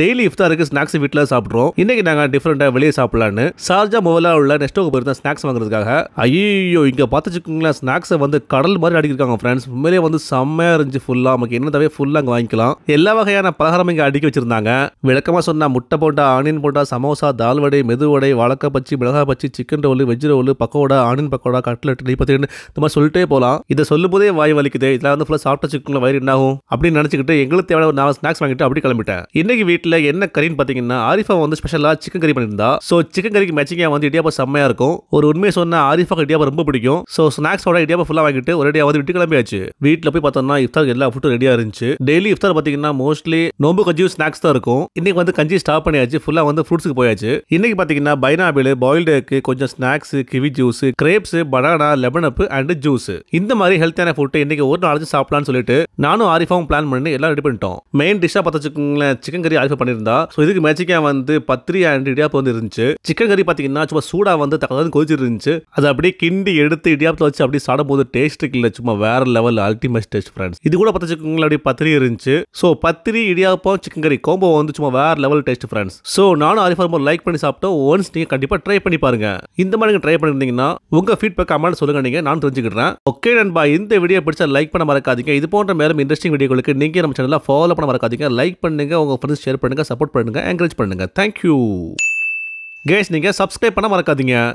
daily இஃப்தாருக்கு snacks வீட்டில் சாப்பிட்றோம் இன்னைக்கு நாங்கள் டிஃப்ரெண்டாக வெளியே சாப்பிடலான்னு சார்ஜா மொபைலா உள்ள நெஸ்டோக்கு போயிருந்தா ஸ்நாக்ஸ் வாங்குறதுக்காக ஐயோ இங்கே பார்த்துச்சுக்கோங்களேன் ஸ்நாக்ஸை வந்து கடல் மாதிரி அடிக்கிருக்காங்க ஃப்ரெண்ட்ஸ் உண்மையிலே வந்து செம்மையாக இருந்துச்சு ஃபுல்லாக நமக்கு என்ன தவிர ஃபுல்லாக அங்கே வாங்கிக்கலாம் எல்லா வகையான பலகாரம் இங்கே அடுக்கி வச்சிருந்தாங்க விளக்கமாக சொன்னால் முட்டை போண்டா ஆனியன் போண்டா சமோசா தால்வடை மெதுவடை வாழைக்காய் பச்சி மிளகாய் பச்சி chicken roll veg roll pakoda onion pakoda cutlet நெய்பத்தின்னு இந்த மாதிரி சொல்லிட்டே போகலாம் இதை சொல்லும் போதே வாய் வலிக்குது இதெல்லாம் வந்து ஃபுல்லாக சாப்பிட்ட வச்சுக்கோங்களேன் வயிறு என்னாகும் அப்படின்னு நினச்சிக்கிட்டு எங்களுக்கு தேவையான ஒரு நான் ஸ்நாக்ஸ் வாங்கிட்டு அப்படி கிளம்பிட்டேன் இன்னைக்கு வீட்டில் வீட்டில் என்ன கறின்னு பார்த்தீங்கன்னா ஆரிஃபா வந்து ஸ்பெஷலாக சிக்கன் கறி பண்ணியிருந்தா ஸோ சிக்கன் கறிக்கு மேட்சிங்காக வந்து இடியாப்பம் செம்மையாக இருக்கும் ஒரு உண்மையை சொன்னால் ஆரிஃபாக்கு இடியாப்பா ரொம்ப பிடிக்கும் ஸோ ஸ்நாக்ஸோட இடியாப்பா ஃபுல்லாக வாங்கிட்டு ஒரேடியாக வந்து விட்டு கிளம்பியாச்சு வீட்டில் போய் பார்த்தோம்னா இஃப்தார் எல்லா ஃபுட்டும் ரெடியாக இருந்துச்சு டெய்லி இஃப்தார் பார்த்தீங்கன்னா மோஸ்ட்லி நோம்பு கஞ்சி ஸ்நாக்ஸ் தான் இருக்கும் இன்னைக்கு வந்து கஞ்சி ஸ்டாப் பண்ணியாச்சு ஃபுல்லாக வந்து ஃப்ரூட்ஸுக்கு போயாச்சு இன்னைக்கு பார்த்தீங்கன்னா பைனாபிள் பாயில்டு எக்கு கொஞ்சம் snacks kiwi juice grapes banana lemon up and juice இந்த மாதிரி ஹெல்த்தியான ஃபுட்டு இன்னைக்கு ஒரு நாளைக்கு சாப்பிடலாம்னு சொல்லிட்டு நானும் ஆரிஃபாவும் பிளான் பண்ணி எல்லாம் ரெடி பண்ணிட்டோம் மெயின் டிஷ்ஷாக வச்சுக்கோங்களேன் சிக்கன் கறி கிளாரிஃபை பண்ணியிருந்தா ஸோ இதுக்கு மேட்சிக்காக வந்து பத்திரி அண்ட் இடியாப்பு வந்து இருந்துச்சு சிக்கன் கறி பார்த்தீங்கன்னா சும்மா சூடாக வந்து தக்கதான் கொதிச்சு இருந்துச்சு அதை அப்படியே கிண்டி எடுத்து இடியாப்பத்தில் வச்சு அப்படியே சாடும்போது டேஸ்ட் இல்லை சும்மா வேற லெவல் அல்டிமேட் டேஸ்ட் ஃப்ரெண்ட்ஸ் இது கூட பார்த்து வச்சுக்கோங்களேன் பத்திரி இருந்துச்சு ஸோ பத்திரி இடியாப்பம் சிக்கன் கறி கோம்போ வந்து சும்மா வேற லெவல் டேஸ்ட் ஃப்ரெண்ட்ஸ் ஸோ நானும் ஆரிஃபார்மோ லைக் பண்ணி சாப்பிட்டோம் ஒன்ஸ் நீங்கள் கண்டிப்பாக ட்ரை பண்ணி பாருங்க இந்த மாதிரி நீங்கள் ட்ரை பண்ணியிருந்தீங்கன்னா உங்கள் ஃபீட்பேக் கமெண்ட் சொல்லுங்க நீங்கள் நான் தெரிஞ்சுக்கிறேன் ஓகே நண்பா இந்த வீடியோ பிடிச்சா லைக் பண்ண மறக்காதீங்க இது போன்ற மேலும் இன்ட்ரெஸ்டிங் வீடியோக்களுக்கு நீங்கள் நம்ம சேனலில் ஃபாலோ பண்ண மறக்காதீங்க லைக் பண்ணுங்க உங்கள் ஃப்ரெண்ட்ஸ் ஷேர் ஷேர் பண்ணுங்கள் சப்போர்ட் பண்ணுங்கள் என்கரேஜ் பண்ணுங்கள் தேங்க்யூ கேஸ் நீங்கள் சப்ஸ்கிரைப் பண்ண மறக்காதீங்க